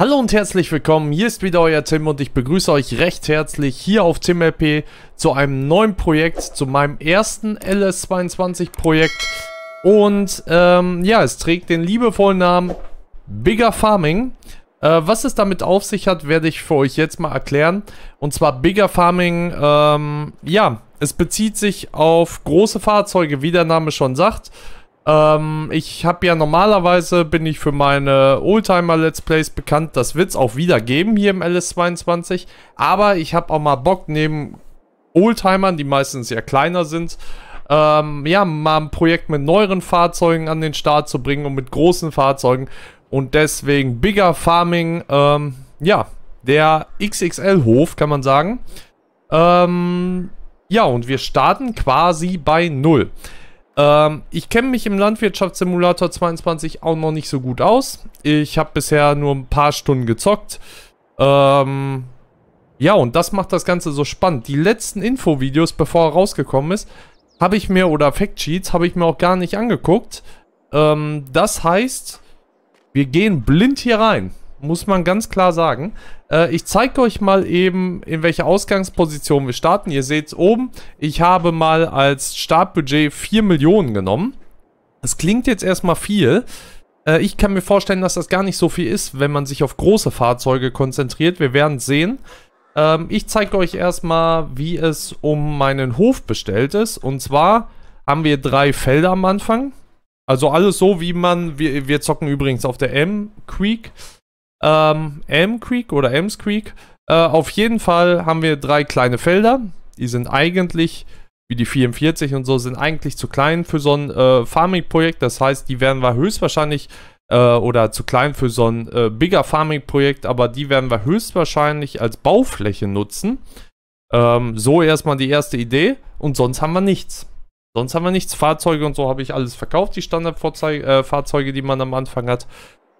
Hallo und herzlich willkommen, hier ist wieder euer Tim und ich begrüße euch recht herzlich hier auf TimLP zu einem neuen Projekt, zu meinem ersten LS22 Projekt und ähm, ja, es trägt den liebevollen Namen Bigger Farming. Äh, was es damit auf sich hat, werde ich für euch jetzt mal erklären und zwar Bigger Farming, ähm, ja, es bezieht sich auf große Fahrzeuge, wie der Name schon sagt ähm, ich habe ja normalerweise, bin ich für meine Oldtimer-Let's Plays bekannt. Das wird es auch wieder geben hier im LS22. Aber ich habe auch mal Bock, neben Oldtimern, die meistens ja kleiner sind, ähm, ja, mal ein Projekt mit neueren Fahrzeugen an den Start zu bringen und mit großen Fahrzeugen. Und deswegen Bigger Farming, ähm, ja, der XXL-Hof, kann man sagen. Ähm, ja, und wir starten quasi bei Null. Ähm, ich kenne mich im Landwirtschaftssimulator 22 auch noch nicht so gut aus. Ich habe bisher nur ein paar Stunden gezockt. Ähm, ja, und das macht das Ganze so spannend. Die letzten Infovideos, bevor er rausgekommen ist, habe ich mir, oder Factsheets, habe ich mir auch gar nicht angeguckt. Ähm, das heißt, wir gehen blind hier rein muss man ganz klar sagen. Äh, ich zeige euch mal eben, in welcher Ausgangsposition wir starten. Ihr seht es oben. Ich habe mal als Startbudget 4 Millionen genommen. Das klingt jetzt erstmal viel. Äh, ich kann mir vorstellen, dass das gar nicht so viel ist, wenn man sich auf große Fahrzeuge konzentriert. Wir werden sehen. Ähm, ich zeige euch erstmal, wie es um meinen Hof bestellt ist. Und zwar haben wir drei Felder am Anfang. Also alles so, wie man... Wir, wir zocken übrigens auf der M-Creek. Ähm, M Creek oder Elms Creek. Äh, auf jeden Fall haben wir drei kleine Felder. Die sind eigentlich, wie die 44 und so, sind eigentlich zu klein für so ein äh, Farming-Projekt. Das heißt, die werden wir höchstwahrscheinlich äh, oder zu klein für so ein äh, Bigger Farming Projekt, aber die werden wir höchstwahrscheinlich als Baufläche nutzen. Ähm, so erstmal die erste Idee und sonst haben wir nichts. Sonst haben wir nichts. Fahrzeuge und so habe ich alles verkauft, die Standardfahrzeuge, äh, die man am Anfang hat.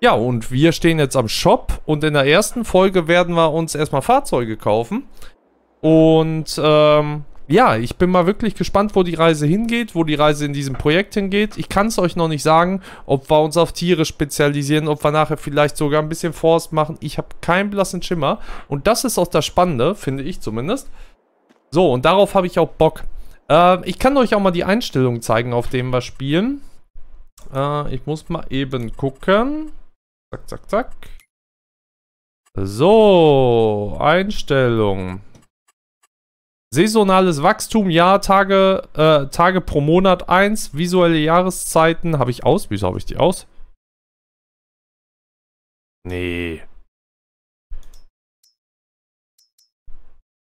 Ja, und wir stehen jetzt am Shop und in der ersten Folge werden wir uns erstmal Fahrzeuge kaufen. Und ähm, ja, ich bin mal wirklich gespannt, wo die Reise hingeht, wo die Reise in diesem Projekt hingeht. Ich kann es euch noch nicht sagen, ob wir uns auf Tiere spezialisieren, ob wir nachher vielleicht sogar ein bisschen Forst machen. Ich habe keinen blassen Schimmer. Und das ist auch das Spannende, finde ich zumindest. So, und darauf habe ich auch Bock. Äh, ich kann euch auch mal die Einstellungen zeigen, auf denen wir spielen. Äh, ich muss mal eben gucken. Zack, zack, zack. So, Einstellung. Saisonales Wachstum, Jahr, Tage, äh, Tage pro Monat 1, visuelle Jahreszeiten. Habe ich aus? Wieso habe ich die aus? Nee.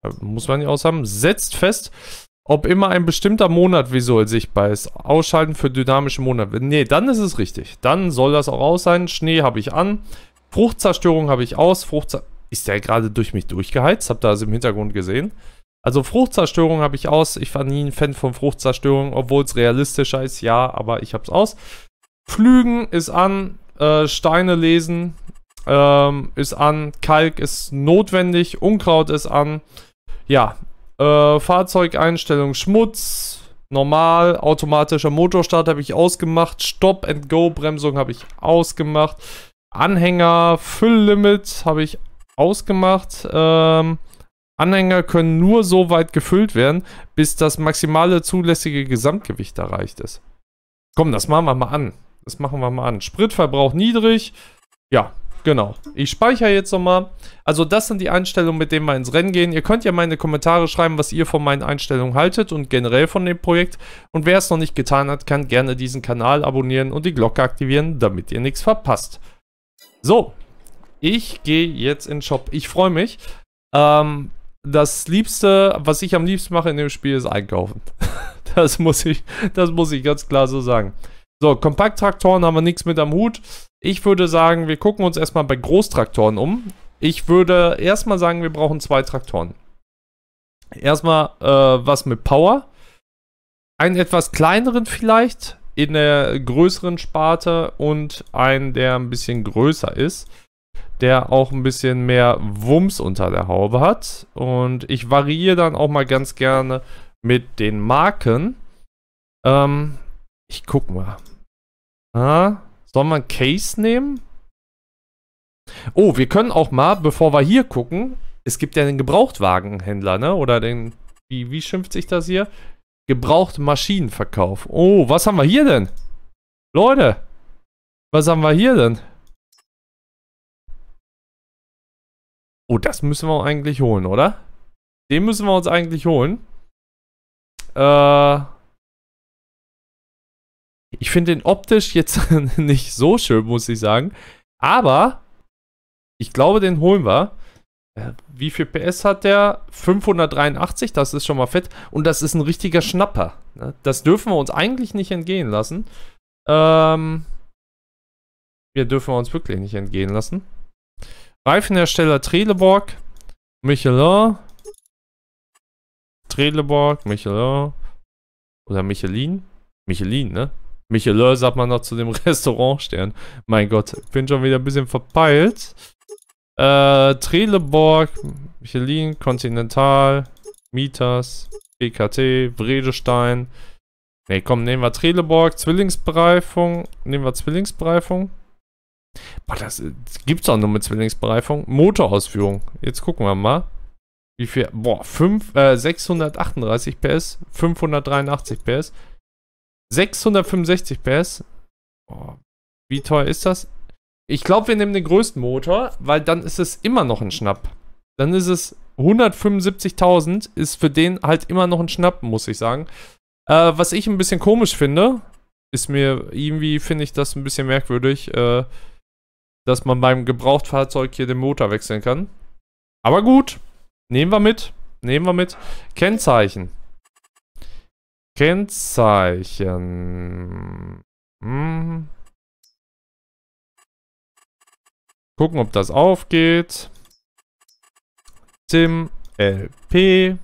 Äh, muss man nicht aus haben. Setzt fest, ob immer ein bestimmter Monat visuell sichtbar ist. Ausschalten für dynamische Monate. Nee, dann ist es richtig. Dann soll das auch aus sein. Schnee habe ich an. Fruchtzerstörung habe ich aus. Fruchtzer ist der gerade durch mich durchgeheizt? Habt ihr das im Hintergrund gesehen? Also Fruchtzerstörung habe ich aus. Ich war nie ein Fan von Fruchtzerstörung, obwohl es realistischer ist. Ja, aber ich habe es aus. Pflügen ist an. Äh, Steine lesen ähm, ist an. Kalk ist notwendig. Unkraut ist an. Ja, äh, Fahrzeugeinstellung, Schmutz, normal, automatischer Motorstart habe ich ausgemacht, Stop and Go Bremsung habe ich ausgemacht, Anhänger, Fülllimit habe ich ausgemacht. Ähm, Anhänger können nur so weit gefüllt werden, bis das maximale zulässige Gesamtgewicht erreicht ist. Komm, das machen wir mal an. Das machen wir mal an. Spritverbrauch niedrig. Ja, Genau. Ich speichere jetzt nochmal. Also das sind die Einstellungen, mit denen wir ins Rennen gehen. Ihr könnt ja meine Kommentare schreiben, was ihr von meinen Einstellungen haltet und generell von dem Projekt. Und wer es noch nicht getan hat, kann gerne diesen Kanal abonnieren und die Glocke aktivieren, damit ihr nichts verpasst. So, ich gehe jetzt in den Shop. Ich freue mich. Ähm, das Liebste, was ich am liebsten mache in dem Spiel, ist einkaufen. Das muss ich, das muss ich ganz klar so sagen. So, Kompakttraktoren haben wir nichts mit am Hut. Ich würde sagen, wir gucken uns erstmal bei Großtraktoren um. Ich würde erstmal sagen, wir brauchen zwei Traktoren. Erstmal äh, was mit Power. Einen etwas kleineren vielleicht, in der größeren Sparte und einen, der ein bisschen größer ist, der auch ein bisschen mehr Wumms unter der Haube hat. Und ich variiere dann auch mal ganz gerne mit den Marken. Ähm, ich guck mal. Ah, sollen wir einen Case nehmen? Oh, wir können auch mal, bevor wir hier gucken, es gibt ja den Gebrauchtwagenhändler, ne? Oder den, wie, wie schimpft sich das hier? Gebraucht Maschinenverkauf. Oh, was haben wir hier denn? Leute, was haben wir hier denn? Oh, das müssen wir eigentlich holen, oder? Den müssen wir uns eigentlich holen. Äh, ich finde den optisch jetzt nicht so schön, muss ich sagen. Aber ich glaube, den holen wir. Äh, wie viel PS hat der? 583, das ist schon mal fett. Und das ist ein richtiger Schnapper. Ne? Das dürfen wir uns eigentlich nicht entgehen lassen. Ähm, wir dürfen uns wirklich nicht entgehen lassen. Reifenhersteller Trelleborg, Michelin, Trelleborg, Michelin oder Michelin. Michelin, ne? Michelin sagt man noch zu dem Restaurantstern. Mein Gott, bin schon wieder ein bisschen verpeilt. Äh, Treleborg, Michelin, Continental, Mieters, BKT, Vredestein. Ne, komm, nehmen wir Treleborg, Zwillingsbereifung. Nehmen wir Zwillingsbereifung. Boah, das, das gibt's auch nur mit Zwillingsbereifung. Motorausführung. Jetzt gucken wir mal. Wie viel? Boah, 5, äh, 638 PS, 583 PS. 665 PS. Oh, wie teuer ist das? Ich glaube, wir nehmen den größten Motor, weil dann ist es immer noch ein Schnapp. Dann ist es 175.000, ist für den halt immer noch ein Schnapp, muss ich sagen. Äh, was ich ein bisschen komisch finde, ist mir irgendwie, finde ich das ein bisschen merkwürdig, äh, dass man beim Gebrauchtfahrzeug hier den Motor wechseln kann. Aber gut, nehmen wir mit, nehmen wir mit. Kennzeichen. Kennzeichen. Hm. Gucken, ob das aufgeht. Tim LP.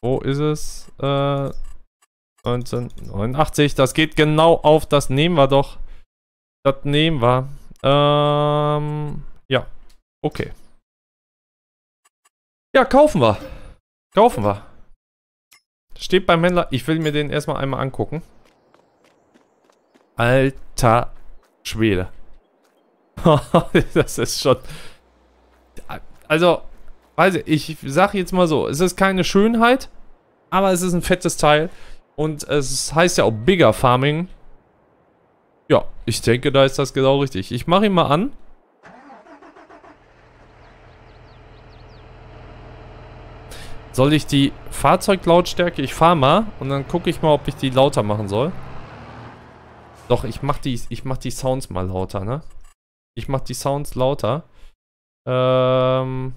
Wo ist es? Äh, 1989. Das geht genau auf. Das nehmen wir doch. Das nehmen wir. Ähm, ja. Okay. Ja, kaufen wir. Kaufen wir. Steht beim Händler. Ich will mir den erstmal einmal angucken. Alter Schwede. das ist schon... Also, weiß ich, ich sag jetzt mal so, es ist keine Schönheit, aber es ist ein fettes Teil. Und es heißt ja auch Bigger Farming. Ja, ich denke, da ist das genau richtig. Ich mache ihn mal an. Soll ich die Fahrzeuglautstärke... Ich fahre mal und dann gucke ich mal, ob ich die lauter machen soll. Doch, ich mach die, ich mach die Sounds mal lauter, ne? Ich mach die Sounds lauter. Ähm...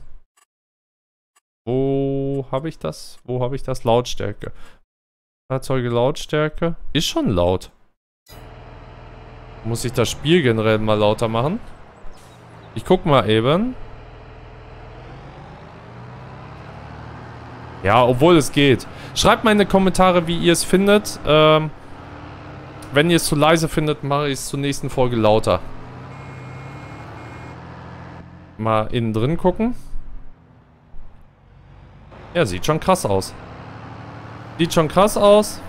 Wo habe ich das? Wo habe ich das? Lautstärke. Fahrzeuge Lautstärke. Ist schon laut. Muss ich das Spiel generell mal lauter machen? Ich guck mal eben. Ja, obwohl es geht. Schreibt mal in die Kommentare, wie ihr es findet. Ähm, wenn ihr es zu leise findet, mache ich es zur nächsten Folge lauter. Mal innen drin gucken. Ja, sieht schon krass aus. Sieht schon krass aus.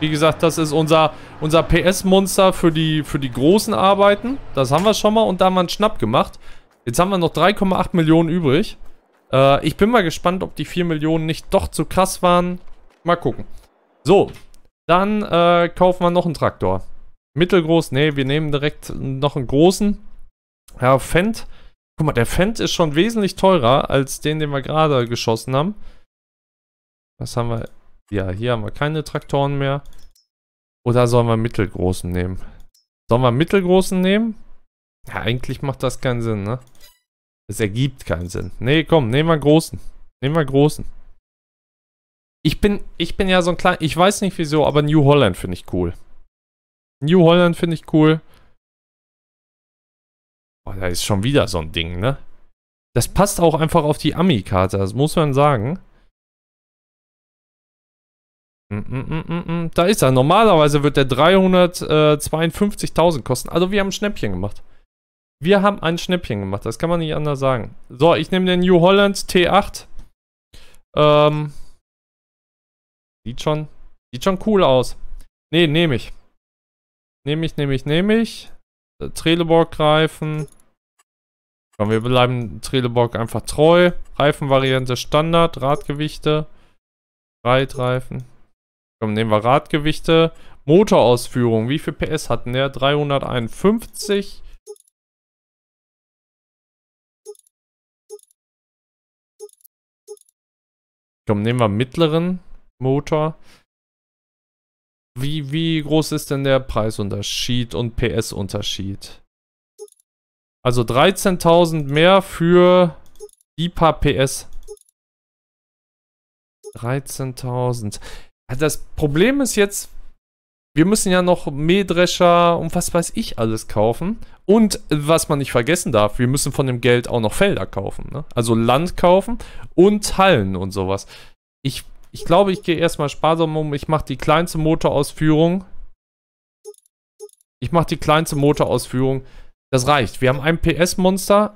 Wie gesagt, das ist unser, unser PS-Monster für die, für die großen Arbeiten. Das haben wir schon mal und da haben wir einen Schnapp gemacht. Jetzt haben wir noch 3,8 Millionen übrig. Äh, ich bin mal gespannt, ob die 4 Millionen nicht doch zu krass waren. Mal gucken. So, dann äh, kaufen wir noch einen Traktor. Mittelgroß, nee, wir nehmen direkt noch einen großen. Ja, Fendt. Guck mal, der Fendt ist schon wesentlich teurer als den, den wir gerade geschossen haben. Was haben wir? Ja, hier haben wir keine Traktoren mehr. Oder sollen wir mittelgroßen nehmen? Sollen wir mittelgroßen nehmen? Ja, eigentlich macht das keinen Sinn, ne? Es ergibt keinen Sinn. Nee, komm, nehmen wir einen großen. Nehmen wir einen großen. Ich bin, ich bin ja so ein kleiner, ich weiß nicht wieso, aber New Holland finde ich cool. New Holland finde ich cool. Boah, da ist schon wieder so ein Ding, ne? Das passt auch einfach auf die Ami-Karte, das muss man sagen. Mm, mm, mm, da ist er. Normalerweise wird der 352.000 kosten. Also wir haben ein Schnäppchen gemacht. Wir haben ein Schnäppchen gemacht, das kann man nicht anders sagen. So, ich nehme den New Holland T8. Ähm, sieht schon, sieht schon cool aus. Ne, nehme ich. Nehme ich, nehme ich, nehme ich. Äh, Trelleborg Reifen. Komm, wir bleiben Trelleborg einfach treu. Reifenvariante Standard, Radgewichte. Reitreifen. Komm, nehmen wir Radgewichte. Motorausführung. Wie viel PS hat der? 351. Komm, nehmen wir mittleren Motor. Wie, wie groß ist denn der Preisunterschied und PS-Unterschied? Also 13.000 mehr für die paar PS. 13.000. Das Problem ist jetzt, wir müssen ja noch Mähdrescher und was weiß ich alles kaufen. Und was man nicht vergessen darf, wir müssen von dem Geld auch noch Felder kaufen. Ne? Also Land kaufen und Hallen und sowas. Ich, ich glaube, ich gehe erstmal sparsam um. Ich mache die kleinste Motorausführung. Ich mache die kleinste Motorausführung. Das reicht. Wir haben ein PS-Monster.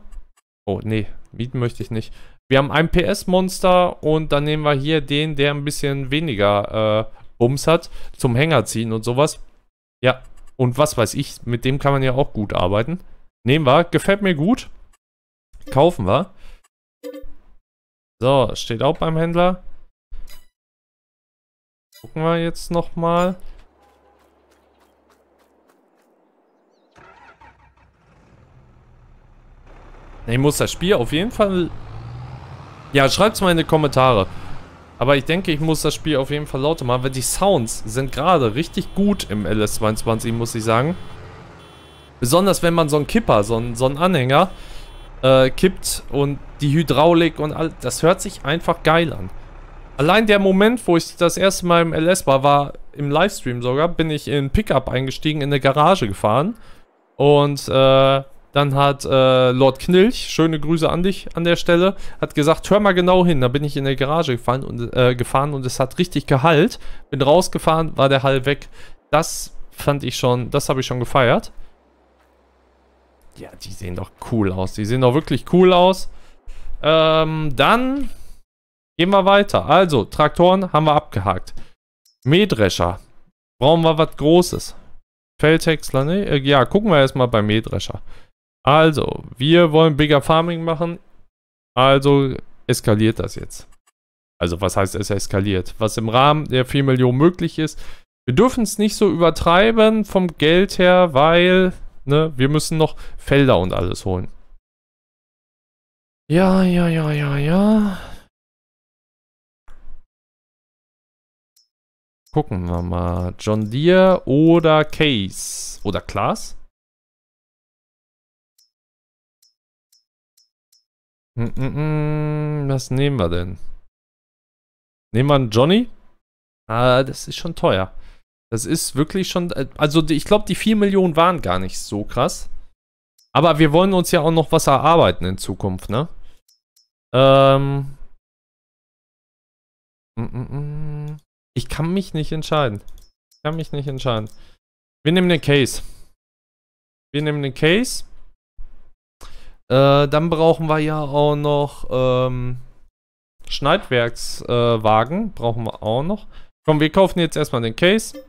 Oh, nee. Mieten möchte ich nicht. Wir haben ein PS-Monster und dann nehmen wir hier den, der ein bisschen weniger äh, Bums hat, zum Hänger ziehen und sowas. Ja, und was weiß ich, mit dem kann man ja auch gut arbeiten. Nehmen wir, gefällt mir gut. Kaufen wir. So, steht auch beim Händler. Gucken wir jetzt nochmal. Ich muss das Spiel auf jeden Fall... Ja, schreibt es mal in die Kommentare. Aber ich denke, ich muss das Spiel auf jeden Fall lauter machen, weil die Sounds sind gerade richtig gut im LS22, muss ich sagen. Besonders wenn man so einen Kipper, so einen, so einen Anhänger äh, kippt und die Hydraulik und all, das hört sich einfach geil an. Allein der Moment, wo ich das erste Mal im LS war, war im Livestream sogar, bin ich in Pickup eingestiegen, in eine Garage gefahren und äh, dann hat äh, Lord Knilch, schöne Grüße an dich an der Stelle, hat gesagt, hör mal genau hin. Da bin ich in der Garage gefahren und, äh, gefahren und es hat richtig gehalt. Bin rausgefahren, war der Hall weg. Das fand ich schon, das habe ich schon gefeiert. Ja, die sehen doch cool aus. Die sehen doch wirklich cool aus. Ähm, dann gehen wir weiter. Also, Traktoren haben wir abgehakt. Mähdrescher. Brauchen wir was Großes. Feldhäcksler, ne? Äh, ja, gucken wir erstmal bei Mähdrescher. Also, wir wollen Bigger Farming machen. Also eskaliert das jetzt. Also was heißt es eskaliert? Was im Rahmen der 4 Millionen möglich ist. Wir dürfen es nicht so übertreiben vom Geld her, weil ne, wir müssen noch Felder und alles holen. Ja, ja, ja, ja, ja. Gucken wir mal. John Deere oder Case. Oder Klaas? Hm, hm, hm, was nehmen wir denn? Nehmen wir einen Johnny? Ah, das ist schon teuer. Das ist wirklich schon. Äh, also, ich glaube, die 4 Millionen waren gar nicht so krass. Aber wir wollen uns ja auch noch was erarbeiten in Zukunft, ne? Ähm. Ich kann mich nicht entscheiden. Ich kann mich nicht entscheiden. Wir nehmen den Case. Wir nehmen den Case. Äh, dann brauchen wir ja auch noch ähm, Schneidwerkswagen. Äh, brauchen wir auch noch. Komm, wir kaufen jetzt erstmal den Case.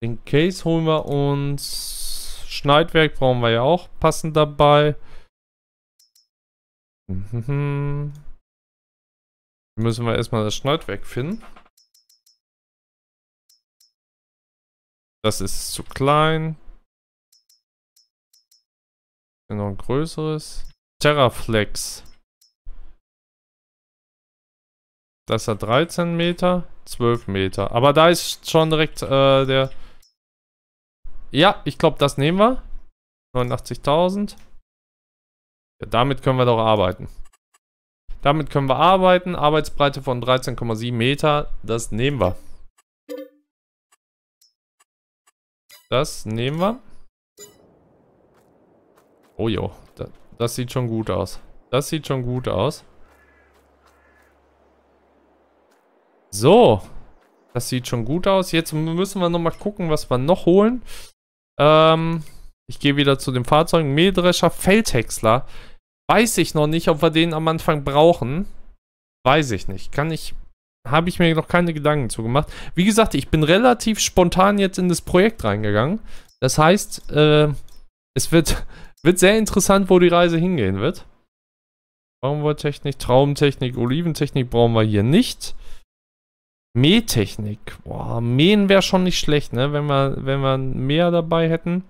Den Case holen wir uns. Schneidwerk brauchen wir ja auch passend dabei. Mhm. Müssen wir erstmal das Schneidwerk finden. Das ist zu klein. Noch ein größeres. Terraflex. Das hat 13 Meter, 12 Meter. Aber da ist schon direkt äh, der... Ja, ich glaube, das nehmen wir. 89.000. Ja, damit können wir doch arbeiten. Damit können wir arbeiten. Arbeitsbreite von 13,7 Meter. Das nehmen wir. Das nehmen wir. Oh jo, das, das sieht schon gut aus. Das sieht schon gut aus. So, das sieht schon gut aus. Jetzt müssen wir nochmal gucken, was wir noch holen. Ähm, ich gehe wieder zu den Fahrzeugen. Mähdrescher, Feldhäcksler. Weiß ich noch nicht, ob wir den am Anfang brauchen. Weiß ich nicht. Kann ich... Habe ich mir noch keine Gedanken zu gemacht. Wie gesagt, ich bin relativ spontan jetzt in das Projekt reingegangen. Das heißt, äh, es wird wird sehr interessant, wo die Reise hingehen wird. Baumwolltechnik, Traumtechnik, Oliventechnik brauchen wir hier nicht. Mähtechnik. Boah, mähen wäre schon nicht schlecht, ne? Wenn wir, wenn wir ein dabei hätten.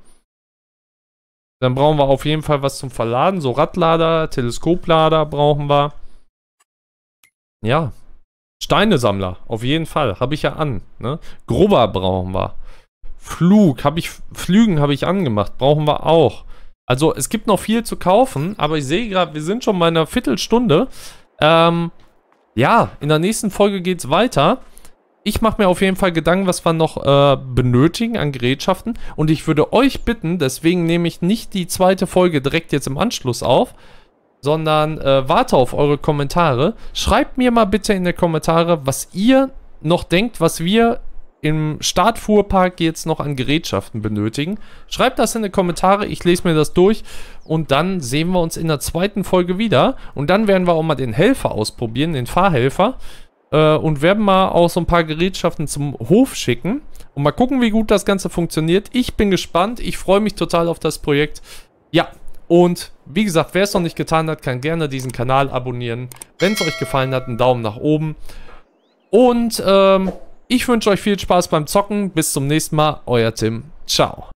Dann brauchen wir auf jeden Fall was zum Verladen. So Radlader, Teleskoplader brauchen wir. Ja. Steinesammler, auf jeden Fall. Habe ich ja an. Ne? Grubber brauchen wir. Flug, habe ich. Flügen habe ich angemacht. Brauchen wir auch. Also es gibt noch viel zu kaufen, aber ich sehe gerade, wir sind schon bei einer Viertelstunde. Ähm, ja, in der nächsten Folge geht es weiter. Ich mache mir auf jeden Fall Gedanken, was wir noch äh, benötigen an Gerätschaften. Und ich würde euch bitten, deswegen nehme ich nicht die zweite Folge direkt jetzt im Anschluss auf, sondern äh, warte auf eure Kommentare. Schreibt mir mal bitte in die Kommentare, was ihr noch denkt, was wir im Startfuhrpark jetzt noch an Gerätschaften benötigen? Schreibt das in die Kommentare, ich lese mir das durch und dann sehen wir uns in der zweiten Folge wieder und dann werden wir auch mal den Helfer ausprobieren, den Fahrhelfer äh, und werden mal auch so ein paar Gerätschaften zum Hof schicken und mal gucken, wie gut das Ganze funktioniert. Ich bin gespannt, ich freue mich total auf das Projekt. Ja, und wie gesagt, wer es noch nicht getan hat, kann gerne diesen Kanal abonnieren. Wenn es euch gefallen hat, einen Daumen nach oben. Und ähm, ich wünsche euch viel Spaß beim Zocken. Bis zum nächsten Mal. Euer Tim. Ciao.